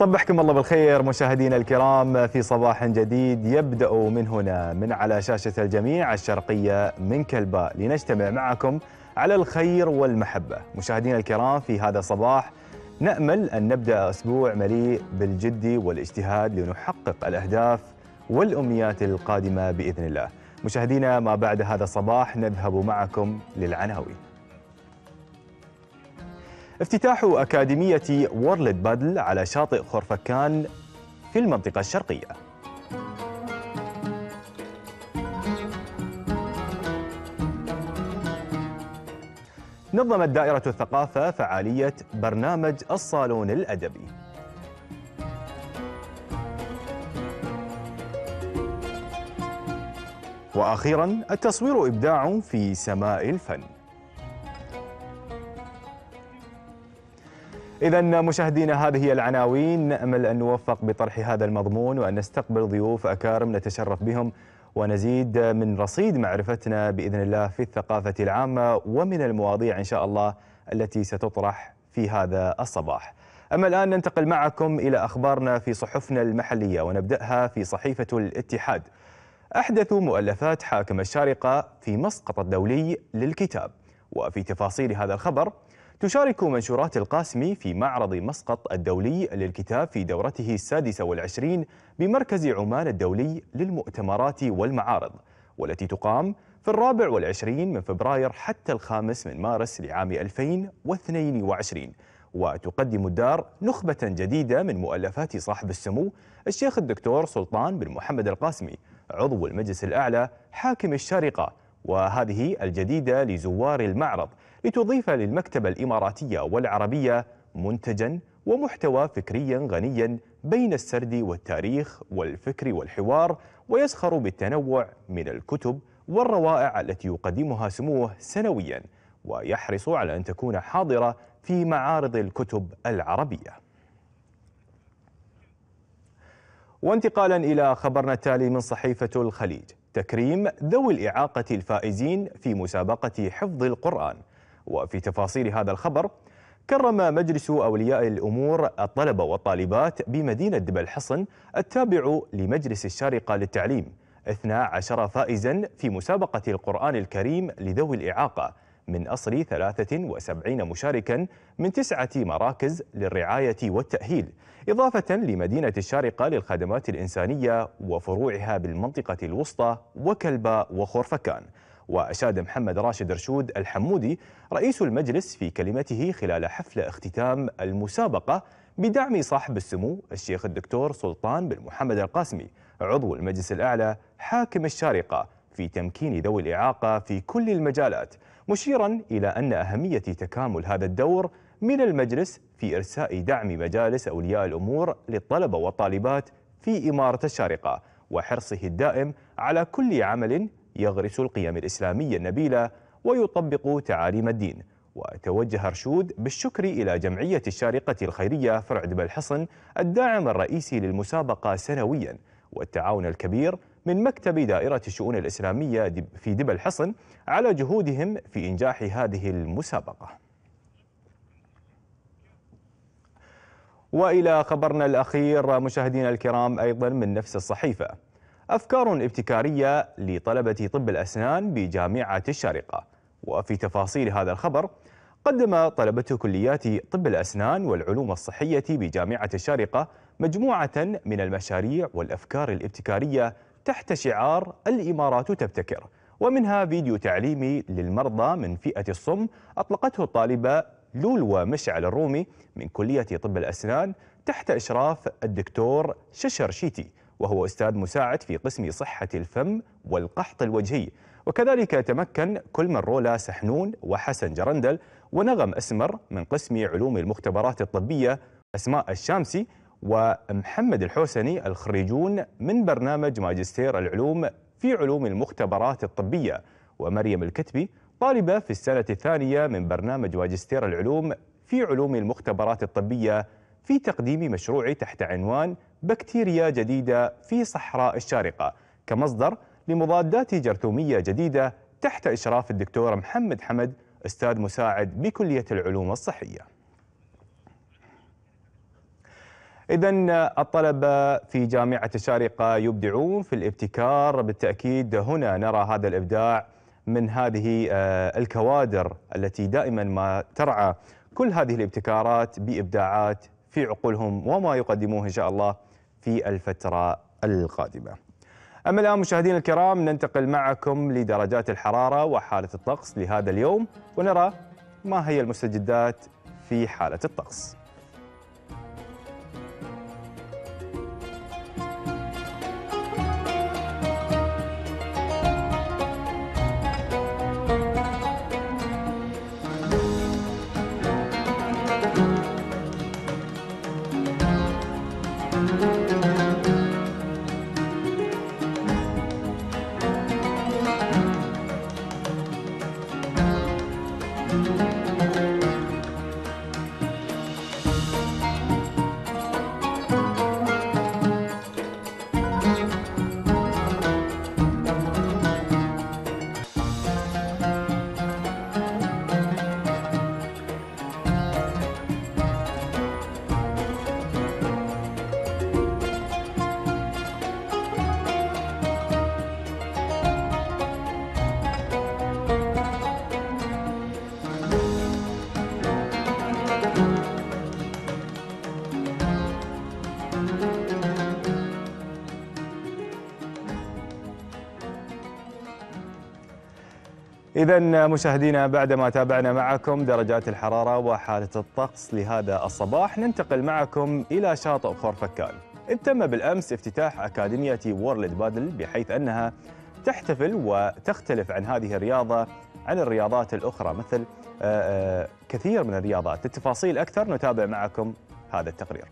صبحكم الله بالخير مشاهدينا الكرام في صباح جديد يبدأ من هنا من على شاشة الجميع الشرقية من كلباء لنجتمع معكم على الخير والمحبة مشاهدينا الكرام في هذا الصباح نأمل أن نبدأ أسبوع مليء بالجد والاجتهاد لنحقق الأهداف والأمنيات القادمة بإذن الله مشاهدينا ما بعد هذا الصباح نذهب معكم للعناوين افتتاح أكاديمية وورلد بادل على شاطئ خرفكان في المنطقة الشرقية نظمت دائرة الثقافة فعالية برنامج الصالون الأدبي وأخيرا التصوير إبداع في سماء الفن إذا مشاهدينا هذه هي العناوين نأمل أن نوفق بطرح هذا المضمون وأن نستقبل ضيوف أكارم نتشرف بهم ونزيد من رصيد معرفتنا بإذن الله في الثقافة العامة ومن المواضيع إن شاء الله التي ستطرح في هذا الصباح أما الآن ننتقل معكم إلى أخبارنا في صحفنا المحلية ونبدأها في صحيفة الاتحاد أحدث مؤلفات حاكم الشارقة في مسقط الدولي للكتاب وفي تفاصيل هذا الخبر تشارك منشورات القاسمي في معرض مسقط الدولي للكتاب في دورته السادسة والعشرين بمركز عمان الدولي للمؤتمرات والمعارض والتي تقام في الرابع والعشرين من فبراير حتى الخامس من مارس لعام 2022 وتقدم الدار نخبة جديدة من مؤلفات صاحب السمو الشيخ الدكتور سلطان بن محمد القاسمي عضو المجلس الأعلى حاكم الشارقة وهذه الجديدة لزوار المعرض لتضيف للمكتبة الإماراتية والعربية منتجا ومحتوى فكريا غنيا بين السرد والتاريخ والفكر والحوار ويسخر بالتنوع من الكتب والروائع التي يقدمها سموه سنويا ويحرص على أن تكون حاضرة في معارض الكتب العربية وانتقالا إلى خبرنا التالي من صحيفة الخليج تكريم ذوي الإعاقة الفائزين في مسابقة حفظ القرآن وفي تفاصيل هذا الخبر كرم مجلس أولياء الأمور الطلبة والطالبات بمدينة دبل حصن التابع لمجلس الشارقة للتعليم 12 فائزا في مسابقة القرآن الكريم لذوي الإعاقة من أصل 73 مشاركا من تسعة مراكز للرعاية والتأهيل إضافة لمدينة الشارقة للخدمات الإنسانية وفروعها بالمنطقة الوسطى وكلبة وخورفكان وأشاد محمد راشد رشود الحمودي رئيس المجلس في كلمته خلال حفل اختتام المسابقة بدعم صاحب السمو الشيخ الدكتور سلطان بن محمد القاسمي عضو المجلس الأعلى حاكم الشارقة في تمكين ذوي الإعاقة في كل المجالات مشيرا إلى أن أهمية تكامل هذا الدور من المجلس في إرساء دعم مجالس أولياء الأمور للطلبة والطالبات في إمارة الشارقة وحرصه الدائم على كل عمل يغرس القيم الإسلامية النبيلة ويطبق تعاليم الدين وتوجه رشود بالشكر إلى جمعية الشارقة الخيرية فرع دبل حصن الداعم الرئيسي للمسابقة سنويا والتعاون الكبير من مكتب دائرة الشؤون الإسلامية في دبا الحصن على جهودهم في إنجاح هذه المسابقة وإلى خبرنا الأخير مشاهدينا الكرام أيضا من نفس الصحيفة أفكار ابتكارية لطلبة طب الأسنان بجامعة الشارقة وفي تفاصيل هذا الخبر قدم طلبة كليات طب الأسنان والعلوم الصحية بجامعة الشارقة مجموعة من المشاريع والأفكار الابتكارية تحت شعار الإمارات تبتكر ومنها فيديو تعليمي للمرضى من فئة الصم أطلقته الطالبة لولوى مشعل الرومي من كلية طب الأسنان تحت إشراف الدكتور ششر شيتي وهو أستاذ مساعد في قسم صحة الفم والقحط الوجهي وكذلك تمكن من رولا سحنون وحسن جرندل ونغم أسمر من قسم علوم المختبرات الطبية أسماء الشامسي ومحمد الحوسني الخريجون من برنامج ماجستير العلوم في علوم المختبرات الطبية ومريم الكتبي طالبة في السنة الثانية من برنامج ماجستير العلوم في علوم المختبرات الطبية في تقديم مشروع تحت عنوان بكتيريا جديدة في صحراء الشارقة كمصدر لمضادات جرثومية جديدة تحت إشراف الدكتور محمد حمد أستاذ مساعد بكلية العلوم الصحية إذا الطلبة في جامعة الشارقة يبدعون في الابتكار بالتأكيد هنا نرى هذا الإبداع من هذه آه، الكوادر التي دائما ما ترعى كل هذه الابتكارات بإبداعات في عقولهم وما يقدموه إن شاء الله في الفترة القادمة أما الآن مشاهدينا الكرام ننتقل معكم لدرجات الحرارة وحالة الطقس لهذا اليوم ونرى ما هي المستجدات في حالة الطقس Thank you. إذا مشاهدينا بعدما تابعنا معكم درجات الحرارة وحالة الطقس لهذا الصباح ننتقل معكم إلى شاطئ خورفكان إذ تم بالأمس افتتاح أكاديمية وورلد بادل بحيث أنها تحتفل وتختلف عن هذه الرياضة عن الرياضات الأخرى مثل آه، آه، كثير من الرياضات التفاصيل أكثر نتابع معكم هذا التقرير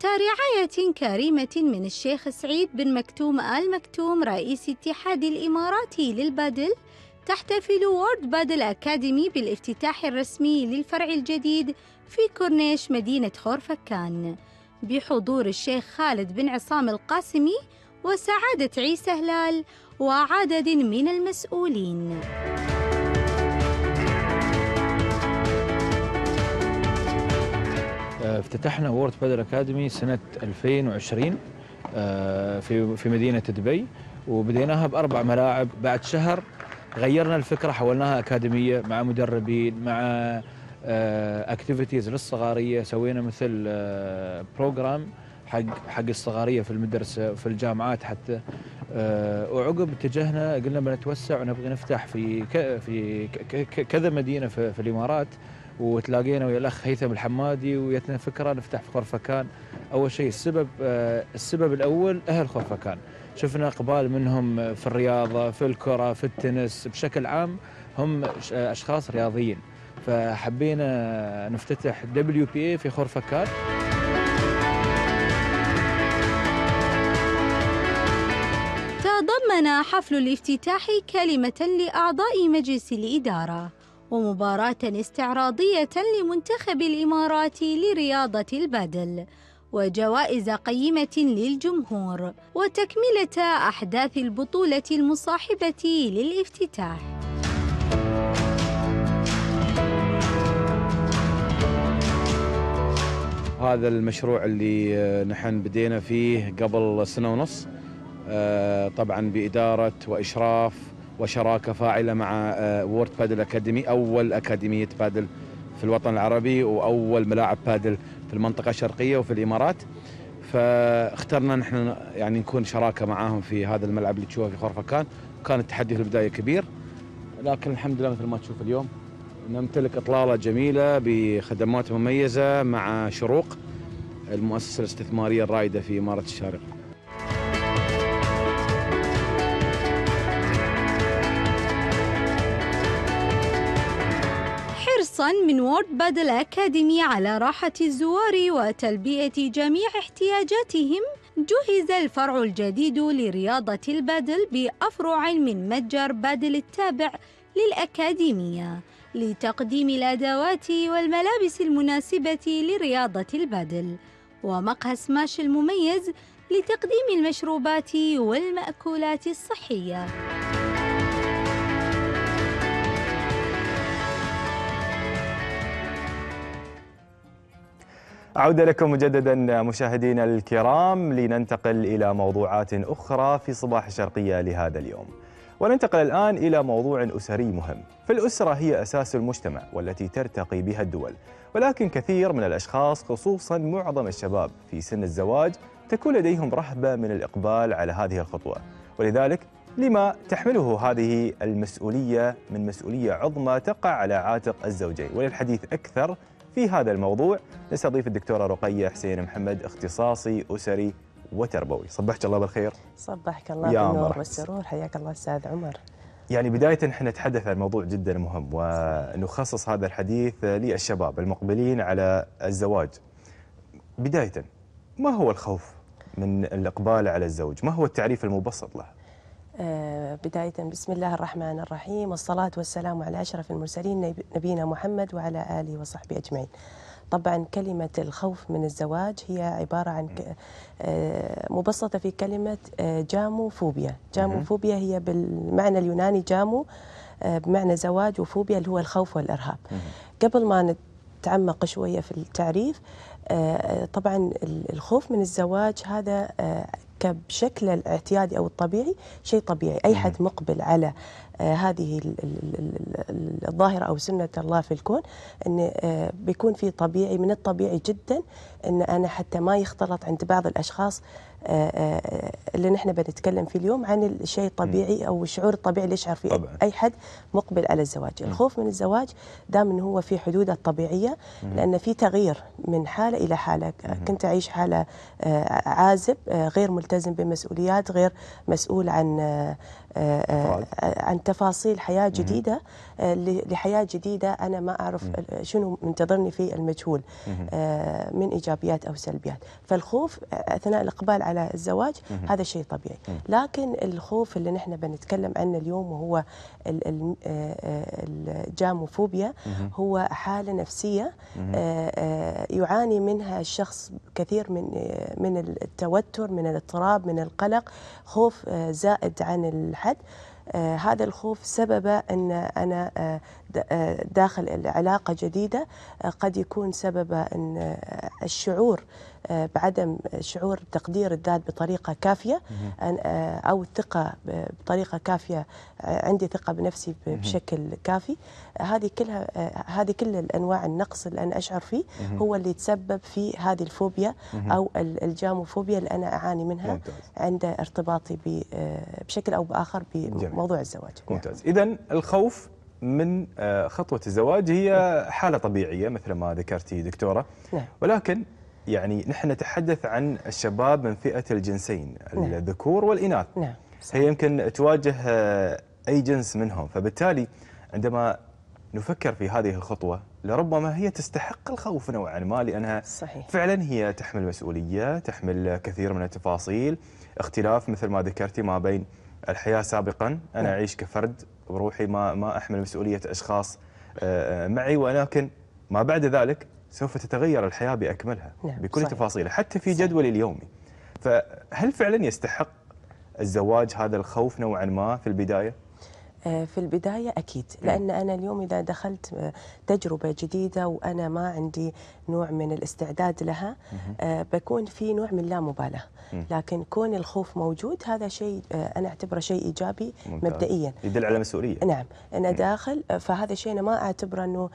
تحت رعاية كريمة من الشيخ سعيد بن مكتوم آل مكتوم رئيس اتحاد الإماراتي للبادل تحتفل وورد بادل أكاديمي بالافتتاح الرسمي للفرع الجديد في كورنيش مدينة خورفكان بحضور الشيخ خالد بن عصام القاسمي وسعادة عيسى هلال وعدد من المسؤولين. آه، افتتحنا وورد بادل اكاديمي سنه 2020 آه، في في مدينه دبي وبديناها باربع ملاعب بعد شهر غيرنا الفكره حولناها اكاديميه مع مدربين مع اكتيفيتيز آه، للصغاريه سوينا مثل بروجرام حق حق الصغاريه في المدرسه في الجامعات حتى وعقب اتجهنا قلنا بنتوسع ونبغي نفتح في في كذا مدينه في, في الامارات وتلاقينا ويا الاخ هيثم الحمادي ويتنا فكره نفتح في خرفكان اول شيء السبب آه، السبب الاول اهل خرفكان شفنا اقبال منهم في الرياضه في الكره في التنس بشكل عام هم آه، اشخاص رياضيين فحبينا نفتتح دبليو بي اي في خرفكان تضمن حفل الافتتاح كلمة لأعضاء مجلس الإدارة ومباراة استعراضية لمنتخب الإمارات لرياضة البادل وجوائز قيمة للجمهور وتكملة أحداث البطولة المصاحبة للافتتاح هذا المشروع اللي آه، نحن بدينا فيه قبل سنة ونص آه، طبعا بإدارة وإشراف وشراكه فاعله مع آه، وورد بادل اكاديمي اول اكاديميه بادل في الوطن العربي واول ملاعب بادل في المنطقه الشرقيه وفي الامارات فاخترنا نحن يعني نكون شراكه معاهم في هذا الملعب اللي تشوفه في خرفكان كان التحدي في البدايه كبير لكن الحمد لله مثل ما تشوف اليوم نمتلك اطلاله جميله بخدمات مميزه مع شروق المؤسسه الاستثماريه الرائده في اماره الشارقه أيضا من وورد بادل أكاديمي على راحة الزوار وتلبية جميع احتياجاتهم جهز الفرع الجديد لرياضة البادل بأفرع من متجر بادل التابع للأكاديمية لتقديم الأدوات والملابس المناسبة لرياضة البادل ومقهى سماش المميز لتقديم المشروبات والمأكولات الصحية عودة لكم مجددا مشاهدينا الكرام لننتقل إلى موضوعات أخرى في صباح الشرقية لهذا اليوم وننتقل الآن إلى موضوع أسري مهم فالأسرة هي أساس المجتمع والتي ترتقي بها الدول ولكن كثير من الأشخاص خصوصا معظم الشباب في سن الزواج تكون لديهم رهبة من الإقبال على هذه الخطوة ولذلك لما تحمله هذه المسؤولية من مسؤولية عظمى تقع على عاتق الزوجين وللحديث أكثر في هذا الموضوع نستضيف الدكتورة رقية حسين محمد اختصاصي أسري وتربوي صبحك الله بالخير صبحك الله بالنور والسرور حياك الله أستاذ عمر يعني بداية احنا نتحدث عن موضوع جدا مهم ونخصص هذا الحديث للشباب المقبلين على الزواج بداية ما هو الخوف من الإقبال على الزوج ما هو التعريف المبسط له آه، بداية بسم الله الرحمن الرحيم والصلاة والسلام على أشرف المرسلين نبينا محمد وعلى آله وصحبه أجمعين طبعا كلمة الخوف من الزواج هي عبارة عن آه، مبسطة في كلمة آه، جامو فوبيا جامو فوبيا هي بالمعنى اليوناني جامو بمعنى زواج وفوبيا اللي هو الخوف والإرهاب قبل ما نتعمق شوية في التعريف طبعا الخوف من الزواج هذا كبشكل الاعتيادي او الطبيعي شيء طبيعي، اي حد مقبل على آه، هذه الظاهره او سنه الله في الكون ان آه، بيكون في طبيعي من الطبيعي جدا ان انا حتى ما يختلط عند بعض الاشخاص آه، آه، اللي نحن بنتكلم فيه اليوم عن الشيء الطبيعي او الشعور الطبيعي اللي يشعر فيه طبعا. اي حد مقبل على الزواج الخوف من الزواج دام انه هو في حدوده الطبيعيه لان في تغيير من حاله الى حاله كنت اعيش حاله آه، عازب غير ملتزم بمسؤوليات غير مسؤول عن عن تفاصيل حياة جديدة آه، لحياة جديدة أنا ما أعرف شنو منتظرني في المجهول آه، من إيجابيات أو سلبيات فالخوف آه، أثناء الإقبال على الزواج هذا شيء طبيعي لكن الخوف اللي نحن بنتكلم عنه اليوم وهو الجاموفوبيا هو حالة نفسية يعاني منها الشخص كثير من من التوتر من الاضطراب من القلق خوف زائد عن الحياة أحد آه هذا الخوف سببه أن أنا آه, آه، داخل العلاقه جديدة آه، قد يكون سببه أن آه، الشعور آه، بعدم شعور تقدير الذات بطريقه كافيه آه، او الثقه بطريقه كافيه آه، عندي ثقه بنفسي بشكل كافي هذه كلها هذه كل الانواع النقص اللي انا اشعر فيه هو اللي يتسبب في هذه الفوبيا او الجاموفوبيا اللي انا اعاني منها عند ارتباطي بشكل او باخر بموضوع الزواج ممتاز اذا الخوف من خطوة الزواج هي نعم. حالة طبيعية مثل ما ذكرتي دكتورة نعم. ولكن يعني نحن نتحدث عن الشباب من فئة الجنسين نعم. الذكور والإناث نعم. صحيح. هي يمكن تواجه أي جنس منهم فبالتالي عندما نفكر في هذه الخطوة لربما هي تستحق الخوف نوعا ما لأنها صحيح. فعلا هي تحمل مسؤولية تحمل كثير من التفاصيل اختلاف مثل ما ذكرتي ما بين الحياة سابقا أنا نعم. أعيش كفرد بروحي ما ما أحمل مسؤولية أشخاص آه، آه، معي ولكن ما بعد ذلك سوف تتغير الحياة بأكملها نعم بكل صحيح. تفاصيلها حتى في جدولي اليومي فهل فعلا يستحق الزواج هذا الخوف نوعا ما في البداية؟ آه، في البداية أكيد نعم. لأن أنا اليوم إذا دخلت آه، تجربة جديدة وأنا ما عندي نوع من الاستعداد لها آه، بكون في نوع من مبالاة لكن كون الخوف موجود هذا شيء أنا أعتبره شيء إيجابي ممتاز. مبدئيا يدل على مسؤولية نعم أنا داخل فهذا الشيء أنا ما أعتبره أنه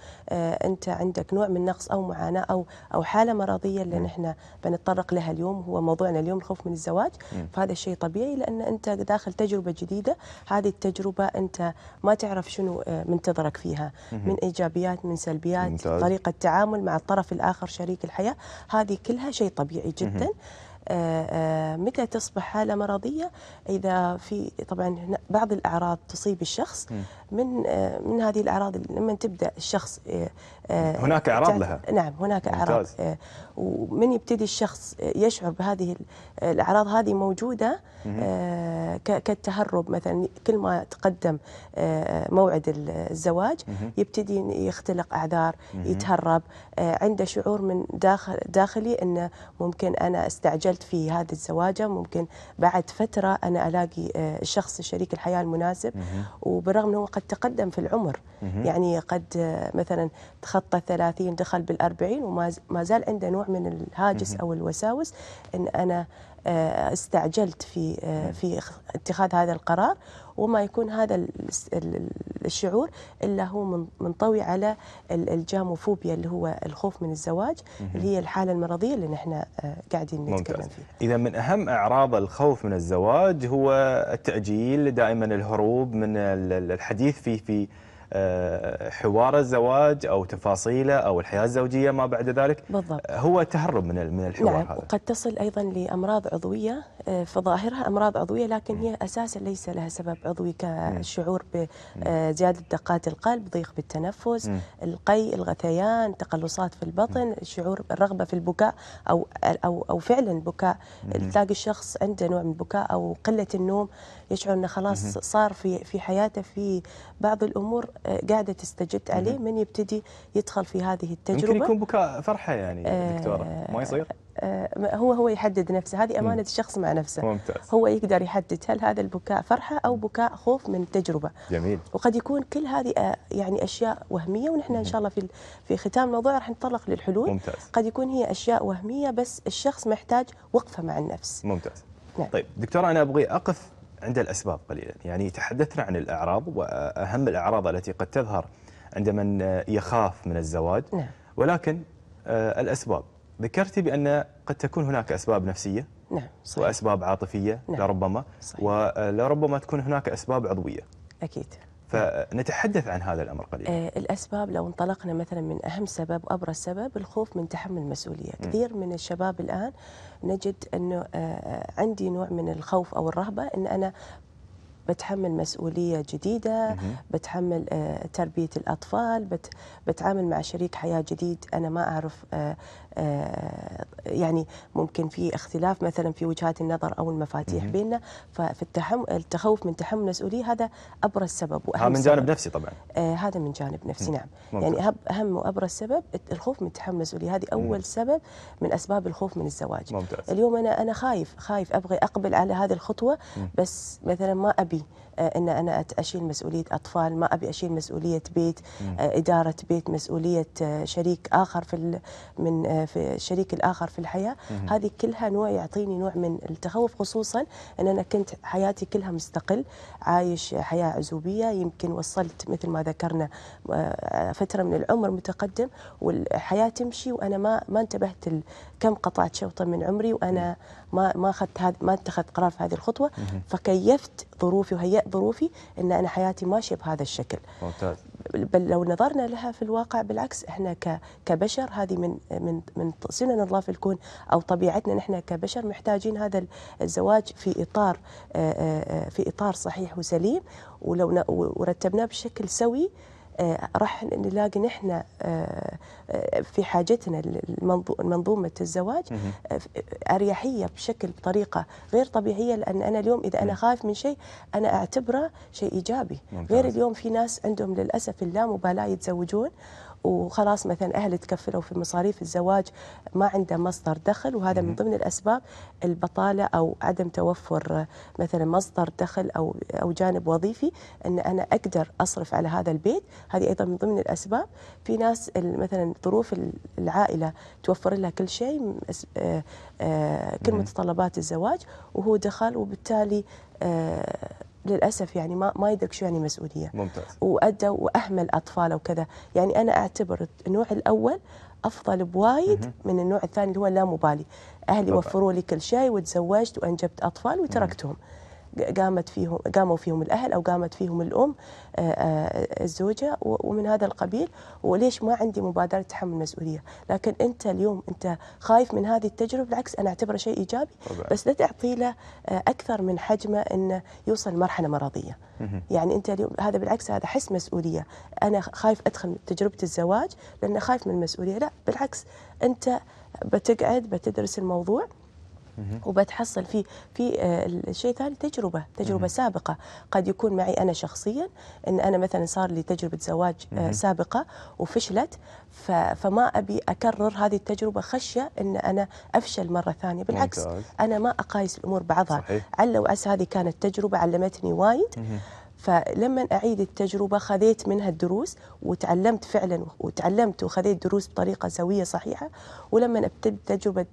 أنت عندك نوع من نقص أو معاناة أو أو حالة مرضية اللي نحن بنتطرق لها اليوم هو موضوعنا اليوم الخوف من الزواج فهذا الشيء طبيعي لأن أنت داخل تجربة جديدة هذه التجربة أنت ما تعرف شنو آه، منتظرك فيها من ايجابيات من سلبيات ممتاز. طريقه التعامل مع الطرف الاخر شريك الحياه هذه كلها شيء طبيعي جدا آه، آه، متى تصبح حالة مرضية إذا في طبعا بعض الأعراض تصيب الشخص من من هذه الأعراض لما تبدأ الشخص هناك أعراض لها نعم هناك أعراض ومن يبتدي الشخص يشعر بهذه الاعراض هذه موجوده آه، كالتهرب مثلا كل ما تقدم آه، موعد الزواج يبتدي يختلق اعذار يتهرب آه، عنده شعور من داخل داخلي انه ممكن انا استعجلت في هذه الزواجه ممكن بعد فتره انا الاقي الشخص شريك الحياه المناسب وبالرغم انه قد تقدم في العمر يعني قد مثلا تخطى 30 دخل بال40 وما زال عنده نوع نوع من الهاجس او الوساوس ان انا آه، استعجلت في آه، في اتخاذ هذا القرار وما يكون هذا الشعور الا هو منطوي على الجاموفوبيا اللي هو الخوف من الزواج اللي هي الحاله المرضيه اللي نحن آه، قاعدين نتكلم فيها. اذا من اهم اعراض الخوف من الزواج هو التاجيل دائما الهروب من الحديث في في آه، حوار الزواج او تفاصيله او الحياه الزوجيه ما بعد ذلك بالضبط. آه، هو تهرب من من الحوار نعم. هذا قد تصل ايضا لامراض عضويه آه، في ظاهرها امراض عضويه لكن هي اساسا ليس لها سبب عضوي كالشعور بزياده دقات القلب، ضيق بالتنفس، القي، الغثيان، تقلصات في البطن، الشعور الرغبه في البكاء او او او فعلا بكاء تلاقي الشخص عنده نوع من البكاء او قله النوم يشعر انه خلاص صار في في حياته في بعض الامور قاعده تستجد عليه من يبتدي يدخل في هذه التجربه ممكن يكون بكاء فرحه يعني آه، دكتوره ما يصير آه، هو هو يحدد نفسه هذه امانه الشخص مع نفسه ممتاز. هو يقدر يحدد هل هذا البكاء فرحه او بكاء خوف من تجربه جميل وقد يكون كل هذه آه، يعني اشياء وهميه ونحن ان شاء الله في في ختام الموضوع راح نتطرق للحلول ممتاز. قد يكون هي اشياء وهميه بس الشخص محتاج وقفه مع النفس ممتاز نعم. طيب دكتوره انا ابغي اقف عند الأسباب قليلا يعني تحدثنا عن الأعراض وأهم الأعراض التي قد تظهر عند من يخاف من الزواج نعم. ولكن آه، الأسباب ذكرتي بأن قد تكون هناك أسباب نفسية نعم صحيح. وأسباب عاطفية نعم. لربما صحيح. ولربما تكون هناك أسباب عضوية أكيد فنتحدث عن هذا الامر قليلا. آه، الاسباب لو انطلقنا مثلا من اهم سبب وابرز سبب الخوف من تحمل المسؤوليه، كثير من الشباب الان نجد انه آه، عندي نوع من الخوف او الرهبه ان انا بتحمل مسؤولية جديدة بتحمل آه، تربية الأطفال بتعامل مع شريك حياة جديد أنا ما أعرف آه، آه، يعني ممكن في اختلاف مثلا في وجهات النظر أو المفاتيح بيننا ففي التخوف من تحمل المسؤولية هذا أبرز سبب وأهم هذا من جانب نفسي طبعا هذا من جانب نفسي نعم ممكن. يعني أهم وأبرز سبب الخوف من تحمل المسؤولية هذه أول مم. سبب من أسباب الخوف من الزواج ممتاز. اليوم أنا أنا خايف خايف أبغى أقبل على هذه الخطوة مم. بس مثلا ما أبي ابي آه، ان انا اشيل مسؤوليه اطفال ما ابي اشيل مسؤوليه بيت آه، اداره بيت مسؤوليه آه، شريك اخر في من في الشريك الاخر في الحياه هذه كلها نوع يعطيني نوع من التخوف خصوصا ان انا كنت حياتي كلها مستقل عايش حياه عزوبيه يمكن وصلت مثل ما ذكرنا فتره من العمر متقدم والحياه تمشي وانا ما ما انتبهت كم قطعت شوطه من عمري وانا ما ما اخذت هذ... ما اتخذت قرار في هذه الخطوه فكيفت ظروفي وهيأت ظروفي ان انا حياتي ماشيه بهذا الشكل. ممتاز. بل لو نظرنا لها في الواقع بالعكس احنا ك... كبشر هذه من من من سنن الله في الكون او طبيعتنا نحن كبشر محتاجين هذا الزواج في اطار آه، آه، آه، في اطار صحيح وسليم ولو ورتبناه بشكل سوي آه، راح نلاقي نحن آه، آه، في حاجتنا لمنظومة الزواج أريحية بشكل بطريقة غير طبيعية لأن أنا اليوم إذا أنا خايف من شيء أنا أعتبره شيء إيجابي غير اليوم في ناس عندهم للأسف اللامبالاة يتزوجون وخلاص مثلا اهل تكفلوا في مصاريف الزواج ما عنده مصدر دخل وهذا من ضمن الاسباب البطاله او عدم توفر مثلا مصدر دخل او او جانب وظيفي ان انا اقدر اصرف على هذا البيت هذه ايضا من ضمن الاسباب في ناس مثلا ظروف العائله توفر لها كل شيء آه، آه، كل متطلبات الزواج وهو دخل وبالتالي آه، للاسف يعني ما ما يدرك شو يعني مسؤوليه ممتاز وادى واهمل اطفاله وكذا يعني انا اعتبر النوع الاول افضل بوايد من النوع الثاني اللي هو لا مبالي اهلي وفروا لي كل شيء وتزوجت وانجبت اطفال وتركتهم مم. قامت فيهم قاموا فيهم الاهل او قامت فيهم الام آه، آه، الزوجه ومن هذا القبيل وليش ما عندي مبادره تحمل مسؤوليه لكن انت اليوم انت خايف من هذه التجربه بالعكس انا اعتبره شيء ايجابي بس لا تعطي له آه، اكثر من حجمه انه يوصل مرحله مرضيه يعني انت اليوم هذا بالعكس هذا حس مسؤوليه انا خايف ادخل تجربه الزواج لان خايف من المسؤوليه لا بالعكس انت بتقعد بتدرس الموضوع وبتحصل في في آه، الشيء ثاني تجربه تجربه سابقه قد يكون معي انا شخصيا ان انا مثلا صار لي تجربه زواج آه، سابقه وفشلت فما ابي اكرر هذه التجربه خشيه ان انا افشل مره ثانيه بالعكس انا ما اقايس الامور بعضها صحيح. عل وعسى هذه كانت تجربه علمتني وايد فلما أعيد التجربة خذيت منها الدروس وتعلمت فعلا وتعلمت وخذيت دروس بطريقة سوية صحيحة ولما أبتدي تجربة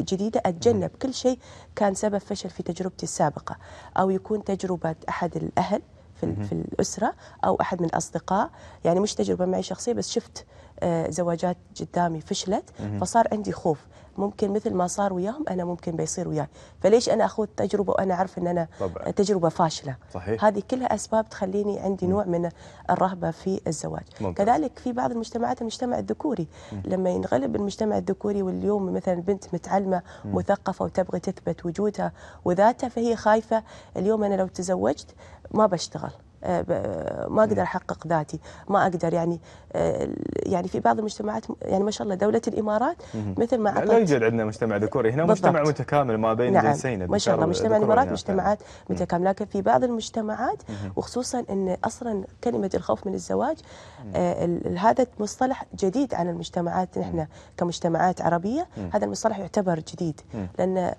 جديدة أتجنب كل شيء كان سبب فشل في تجربتي السابقة أو يكون تجربة أحد الأهل في, في الأسرة أو أحد من الأصدقاء يعني مش تجربة معي شخصية بس شفت آه، زواجات قدامي فشلت فصار عندي خوف ممكن مثل ما صار وياهم انا ممكن بيصير وياي فليش انا اخذ تجربه وانا اعرف ان انا طبعا. تجربه فاشله صحيح. هذه كلها اسباب تخليني عندي نوع من الرهبه في الزواج ممتاز. كذلك في بعض المجتمعات المجتمع الذكوري لما ينغلب المجتمع الذكوري واليوم مثلا بنت متعلمه مثقفه وتبغى تثبت وجودها وذاتها فهي خايفه اليوم انا لو تزوجت ما بشتغل آه، ما اقدر احقق ذاتي ما اقدر يعني آه، يعني في بعض المجتمعات يعني ما شاء الله دوله الامارات مثل ما لا يوجد عندنا مجتمع ذكوري هنا بالضبط. مجتمع متكامل ما بين نعم. جنسين ما شاء الله مجتمع الامارات مجتمعات متكامله لكن في بعض المجتمعات وخصوصا ان اصلا كلمه الخوف من الزواج آه، هذا مصطلح جديد على المجتمعات نحن كمجتمعات عربيه هذا المصطلح يعتبر جديد لان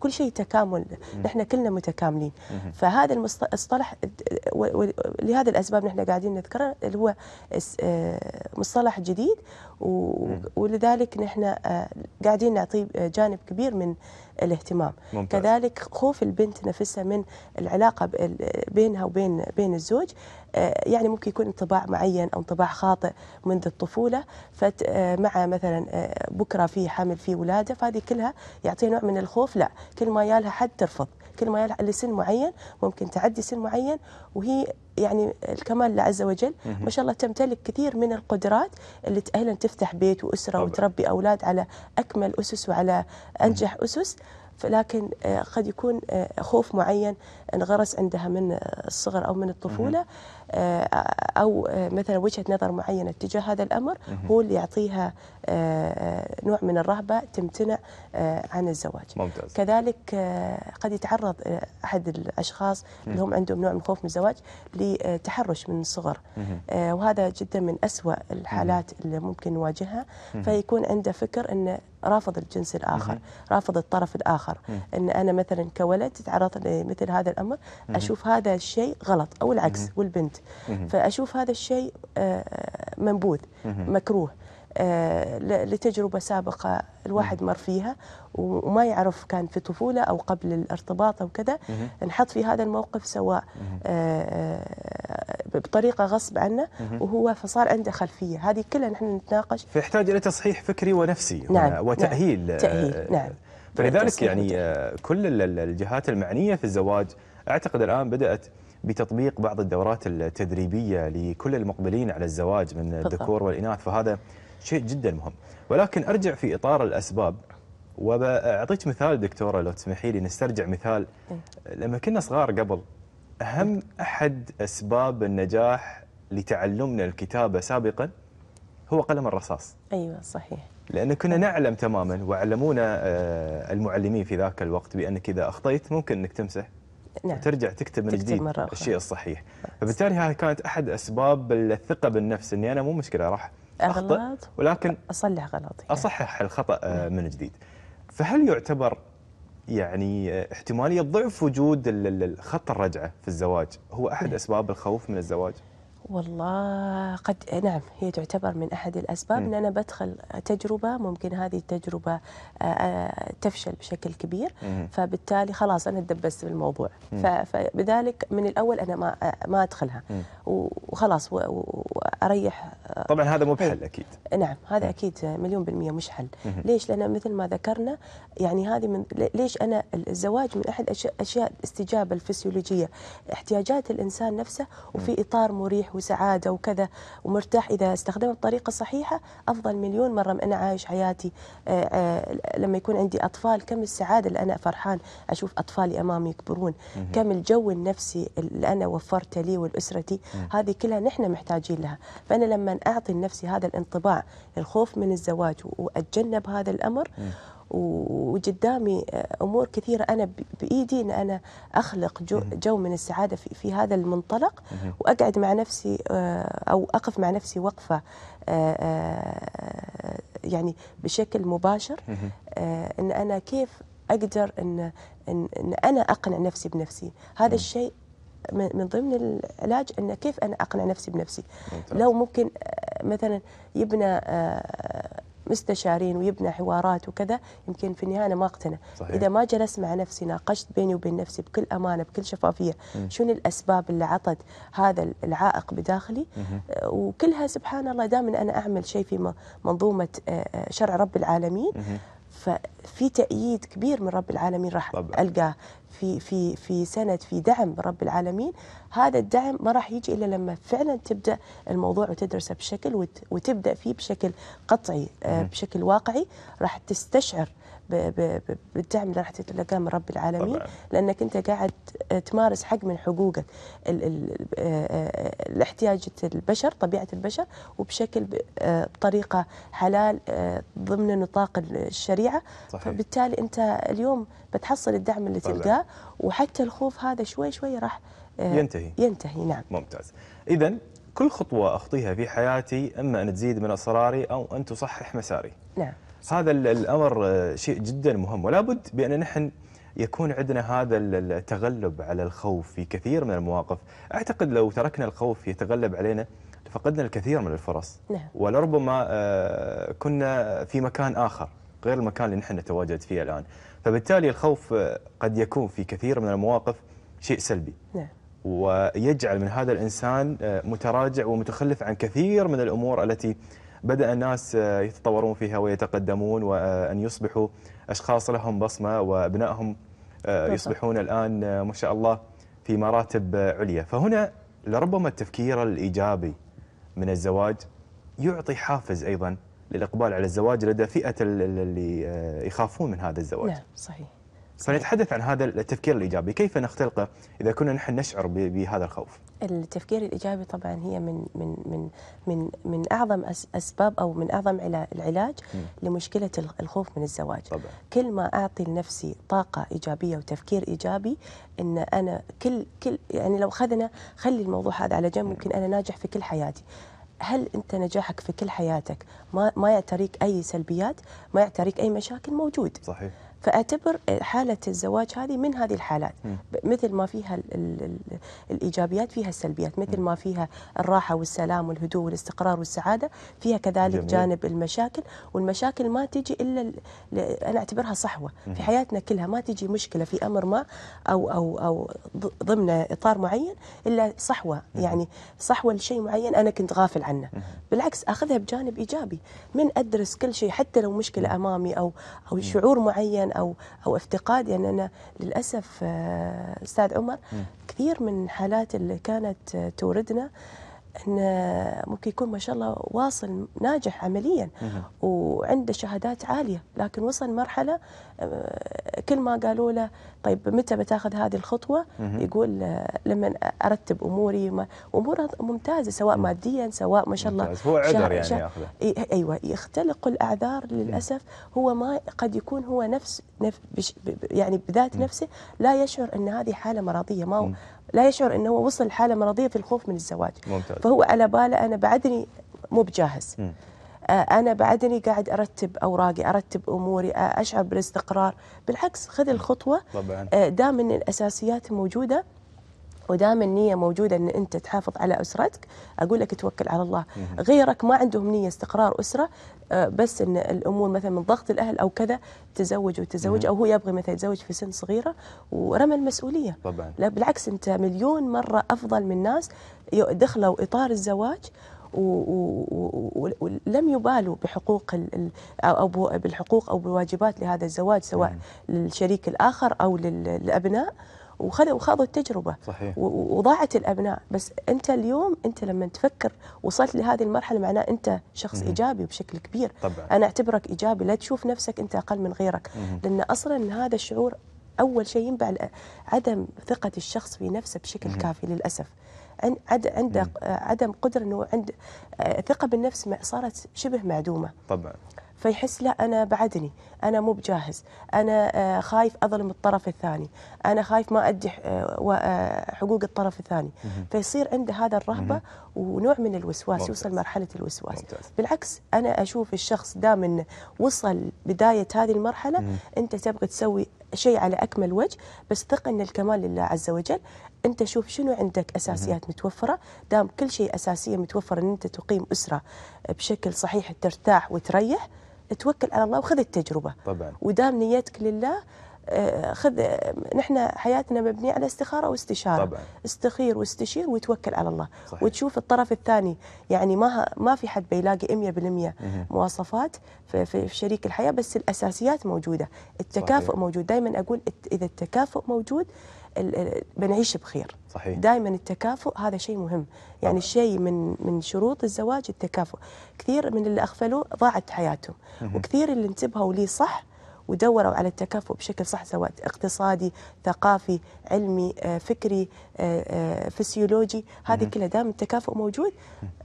كل شيء تكامل نحن كلنا متكاملين فهذا المصطلح ولهذه الاسباب نحن قاعدين نذكرها اللي هو آه، مصطلح جديد ولذلك نحن آه، قاعدين نعطيه آه، جانب كبير من الاهتمام ممتاز. كذلك خوف البنت نفسها من العلاقه بينها وبين بين الزوج يعني ممكن يكون انطباع معين او انطباع خاطئ منذ الطفوله مع مثلا بكره في حمل في ولاده فهذه كلها يعطي نوع من الخوف لا كل ما يالها حد ترفض كل ما يلحق لسن معين ممكن تعدي سن معين وهي يعني الكمال لله عز وجل ما شاء الله تمتلك كثير من القدرات اللي تأهلا تفتح بيت وأسرة طبعا. وتربي أولاد على أكمل أسس وعلى أنجح أسس لكن آه، قد يكون آه، خوف معين انغرس عندها من الصغر او من الطفوله آه، او مثلا وجهه نظر معينه تجاه هذا الامر هو اللي يعطيها نوع من الرهبه تمتنع عن الزواج ممتاز. كذلك قد يتعرض احد الاشخاص اللي هم عندهم نوع من خوف من الزواج لتحرش من الصغر وهذا جدا من اسوا الحالات اللي ممكن نواجهها فيكون عنده فكر ان رافض الجنس الآخر رافض الطرف الآخر أن أنا مثلا كولد تعرضت لمثل هذا الأمر أشوف هذا الشيء غلط أو العكس والبنت فأشوف هذا الشيء آه، منبوذ مكروه آه، لتجربة سابقة الواحد مر فيها وما يعرف كان في طفولة أو قبل الارتباط أو كذا نحط في هذا الموقف سواء آه، آه، بطريقة غصب عنه وهو فصار عنده خلفية هذه كلها نحن نتناقش فيحتاج إلى تصحيح فكري ونفسي نعم،, نعم وتأهيل نعم. تأهيل نعم فلذلك يعني كل الجهات المعنية في الزواج أعتقد الآن بدأت بتطبيق بعض الدورات التدريبية لكل المقبلين على الزواج من الذكور والإناث فهذا شيء جدا مهم ولكن أرجع في إطار الأسباب وبعطيك مثال دكتورة لو تسمحي لي نسترجع مثال إيه. لما كنا صغار قبل أهم أحد أسباب النجاح لتعلمنا الكتابة سابقا هو قلم الرصاص أيوة صحيح لأن كنا نعلم تماما وعلمونا آه، المعلمين في ذاك الوقت بأنك إذا أخطيت ممكن أنك تمسح نعم. وترجع تكتب من تكتب جديد مرة أخرى. الشيء الصحيح فبالتالي هاي كانت أحد أسباب الثقة بالنفس أني أنا مو مشكلة راح اغلط ولكن اصلح غلطي اصحح الخطا آه، نعم. من جديد فهل يعتبر يعني آه، احتماليه ضعف وجود خط الرجعه في الزواج هو احد نعم. اسباب الخوف من الزواج والله قد نعم هي تعتبر من احد الاسباب م. ان انا بدخل تجربه ممكن هذه التجربه آه، آه، تفشل بشكل كبير م. فبالتالي خلاص انا تدبست بالموضوع فبذلك من الاول انا ما آه، ما ادخلها م. وخلاص واريح طبعا هذا مو بحل اكيد نعم هذا اكيد مليون بالميه مش حل ليش لان مثل ما ذكرنا يعني هذه من ليش انا الزواج من احد اشياء الاستجابه الفسيولوجيه احتياجات الانسان نفسه وفي اطار مريح وسعاده وكذا ومرتاح اذا استخدمه بطريقه صحيحه افضل مليون مره من انا عايش حياتي آه، آه، لما يكون عندي اطفال كم السعاده اللي انا فرحان اشوف اطفالي امامي يكبرون كم الجو النفسي اللي انا وفرته لي ولاسرتي هذه كلها نحن محتاجين لها فانا لما اعطي لنفسي هذا الانطباع الخوف من الزواج واتجنب هذا الامر وقدامي آه، امور كثيره انا بايدي ان انا اخلق جو, جو من السعاده في, في هذا المنطلق واقعد مع نفسي آه، او اقف مع نفسي وقفه آه، يعني بشكل مباشر ان انا كيف اقدر ان ان انا اقنع نفسي بنفسي هذا الشيء من ضمن العلاج ان كيف انا اقنع نفسي بنفسي لو ممكن مثلا يبنى مستشارين ويبنى حوارات وكذا يمكن في النهايه انا ما اقتنع صحيح. اذا ما جلست مع نفسي ناقشت بيني وبين نفسي بكل امانه بكل شفافيه شنو الاسباب اللي عطت هذا العائق بداخلي آه وكلها سبحان الله دائما انا اعمل شيء في منظومه آه، آه، شرع رب العالمين ففي تأييد كبير من رب العالمين راح ألقاه في في في سند في دعم رب العالمين هذا الدعم ما راح يجي الا لما فعلا تبدا الموضوع وتدرسه بشكل وتبدا فيه بشكل قطعي آه، بشكل واقعي راح تستشعر بالدعم اللي راح تتلقاه من رب العالمين طبعا. لانك انت قاعد آه، تمارس حق من حقوقك ال ال آه، آه، الاحتياج البشر طبيعه البشر وبشكل بطريقه حلال ضمن نطاق الشريعه صحيح. فبالتالي انت اليوم بتحصل الدعم اللي طبعا. تلقاه وحتى الخوف هذا شوي شوي راح ينتهي ينتهي نعم ممتاز اذا كل خطوة أخطيها في حياتي إما أن تزيد من أسراري أو أن تصحح مساري نعم هذا الأمر آه، شيء جدا مهم ولا بد بأن نحن يكون عندنا هذا التغلب على الخوف في كثير من المواقف أعتقد لو تركنا الخوف يتغلب علينا فقدنا الكثير من الفرص نعم. ولربما آه، كنا في مكان آخر غير المكان اللي نحن نتواجد فيه الآن فبالتالي الخوف آه، قد يكون في كثير من المواقف شيء سلبي نعم. ويجعل من هذا الإنسان آه، متراجع ومتخلف عن كثير من الأمور التي بدأ الناس آه، يتطورون فيها ويتقدمون وأن آه، يصبحوا أشخاص لهم بصمة وأبنائهم يصبحون الآن ما شاء الله في مراتب عليا فهنا لربما التفكير الإيجابي من الزواج يعطي حافز أيضا للإقبال على الزواج لدى فئة اللي يخافون من هذا الزواج نعم صحيح فنتحدث عن هذا التفكير الإيجابي كيف نختلقه إذا كنا نحن نشعر بهذا الخوف التفكير الإيجابي طبعا هي من من من من من أعظم أسباب أو من أعظم العلاج م. لمشكلة الخوف من الزواج طبعا. كل ما أعطي لنفسي طاقة إيجابية وتفكير إيجابي أن أنا كل كل يعني لو خذنا خلي الموضوع هذا على جنب ممكن أنا ناجح في كل حياتي هل انت نجاحك في كل حياتك ما ما يعتريك اي سلبيات ما يعتريك اي مشاكل موجود صحيح فاعتبر حاله الزواج هذه من هذه الحالات مثل ما فيها الـ الـ الايجابيات فيها السلبيات مثل ما فيها الراحه والسلام والهدوء والاستقرار والسعاده فيها كذلك جميل. جانب المشاكل والمشاكل ما تجي الا انا اعتبرها صحوه في حياتنا كلها ما تجي مشكله في امر ما او او او ضمن اطار معين الا صحوه يعني صحوه لشيء معين انا كنت غافل عنه بالعكس اخذها بجانب ايجابي من ادرس كل شيء حتى لو مشكله امامي او او شعور معين او او افتقاد يعني انا للاسف آه، استاذ عمر كثير من الحالات اللي كانت توردنا ان ممكن يكون ما شاء الله واصل ناجح عمليا وعنده شهادات عاليه لكن وصل مرحله آه، كل ما قالوا له طيب متى بتاخذ هذه الخطوه يقول آه، لما ارتب اموري اموره ممتازه سواء ماديا سواء ما شاء الله هو عذر يعني ياخذه إيه، إيه، ايوه يختلق الاعذار للاسف هو ما قد يكون هو نفس نف... بش... يعني بذات م. نفسه لا يشعر ان هذه حاله مرضيه ما هو م. لا يشعر انه هو وصل لحاله مرضيه في الخوف من الزواج ممتاز. فهو على باله انا بعدني مو بجاهز آه انا بعدني قاعد ارتب اوراقي ارتب اموري اشعر بالاستقرار بالعكس خذ الخطوه طبعا آه، دام ان الاساسيات موجوده ودام النية موجودة أن أنت تحافظ على أسرتك أقول لك توكل على الله غيرك ما عندهم نية استقرار أسرة آه، بس أن الأمور مثلا من ضغط الأهل أو كذا تزوج وتزوج أو هو يبغى مثلا يتزوج في سن صغيرة ورمى المسؤولية طبعا لا بالعكس أنت مليون مرة أفضل من ناس دخلوا إطار الزواج ولم يبالوا بحقوق او بالحقوق او بالواجبات لهذا الزواج سواء للشريك الاخر او للابناء وخذوا وخاضوا التجربه صحيح. وضاعت الابناء بس انت اليوم انت لما تفكر وصلت لهذه المرحله معناه انت شخص مم. ايجابي بشكل كبير طبعا. انا اعتبرك ايجابي لا تشوف نفسك انت اقل من غيرك مم. لان اصلا هذا الشعور اول شيء ينبع عدم ثقه الشخص في نفسه بشكل مم. كافي للاسف عند عنده عدم قدره انه عند آه، ثقه بالنفس صارت شبه معدومه طبعا فيحس لا انا بعدني انا مو بجاهز انا آه، خايف اظلم الطرف الثاني انا خايف ما ادي آه، آه، حقوق الطرف الثاني فيصير عنده هذا الرهبه ونوع من الوسواس ممتاز. يوصل مرحله الوسواس ممتاز. بالعكس انا اشوف الشخص دام انه وصل بدايه هذه المرحله مم. انت تبغى تسوي شيء على اكمل وجه بس ثق ان الكمال لله عز وجل انت شوف شنو عندك اساسيات متوفره دام كل شيء اساسيه متوفر ان انت تقيم اسره بشكل صحيح ترتاح وتريح توكل على الله وخذ التجربه طبعا ودام نيتك لله آه، خذ آه، نحن حياتنا مبنيه على استخاره واستشاره طبعا. استخير واستشير وتوكل على الله صحيح. وتشوف الطرف الثاني يعني ما ما في حد بيلاقي 100% مواصفات في, في شريك الحياه بس الاساسيات موجوده التكافؤ صحيح. موجود دائما اقول اذا التكافؤ موجود بنعيش بخير صحيح دائما التكافؤ هذا شيء مهم يعني الشيء من من شروط الزواج التكافؤ كثير من اللي اغفلوه ضاعت حياتهم وكثير اللي انتبهوا لي صح ودوروا على التكافؤ بشكل صح سواء اقتصادي ثقافي علمي آه، فكري آه، آه، فسيولوجي هذه كلها دام التكافؤ موجود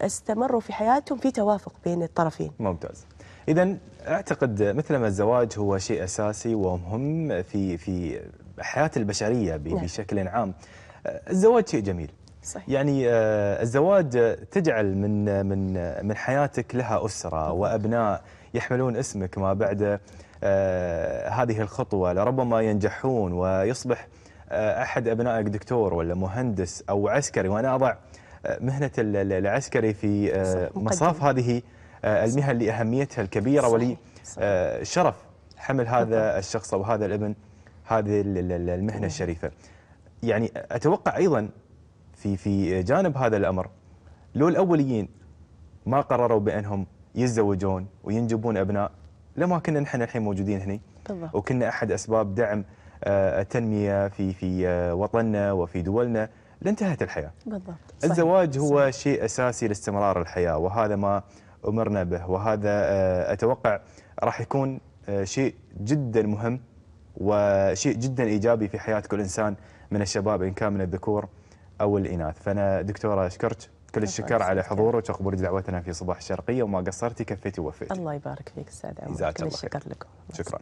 استمروا في حياتهم في توافق بين الطرفين ممتاز إذا أعتقد مثلما الزواج هو شيء أساسي ومهم في في حياة البشرية نعم. بشكل عام الزواج شيء جميل صحيح. يعني آه، الزواج تجعل من من من حياتك لها أسرة وأبناء يحملون اسمك ما بعد آه، هذه الخطوة لربما ينجحون ويصبح آه، أحد أبنائك دكتور ولا مهندس أو عسكري وأنا أضع مهنة العسكري في مصاف هذه المهن لأهميتها الكبيرة ولي شرف حمل هذا الشخص أو هذا الابن هذه المهنه الشريفه يعني اتوقع ايضا في في جانب هذا الامر لو الاوليين ما قرروا بانهم يتزوجون وينجبون ابناء لما كنا نحن الحين موجودين هنا وكنا احد اسباب دعم آه، التنميه في في آه، وطننا وفي دولنا لانتهت الحياه بالضبط الزواج هو شيء اساسي لاستمرار الحياه وهذا ما امرنا به وهذا آه، اتوقع راح يكون شيء جدا مهم وشيء جدا ايجابي في حياه كل انسان من الشباب ان كان من الذكور او الاناث فانا دكتوره اشكرك كل الشكر على حضورك وقبول دعوتنا في صباح الشرقيه وما قصرتي كفيتي ووفيتي الله يبارك فيك استاذ عمر كل الشكر لكم شكرا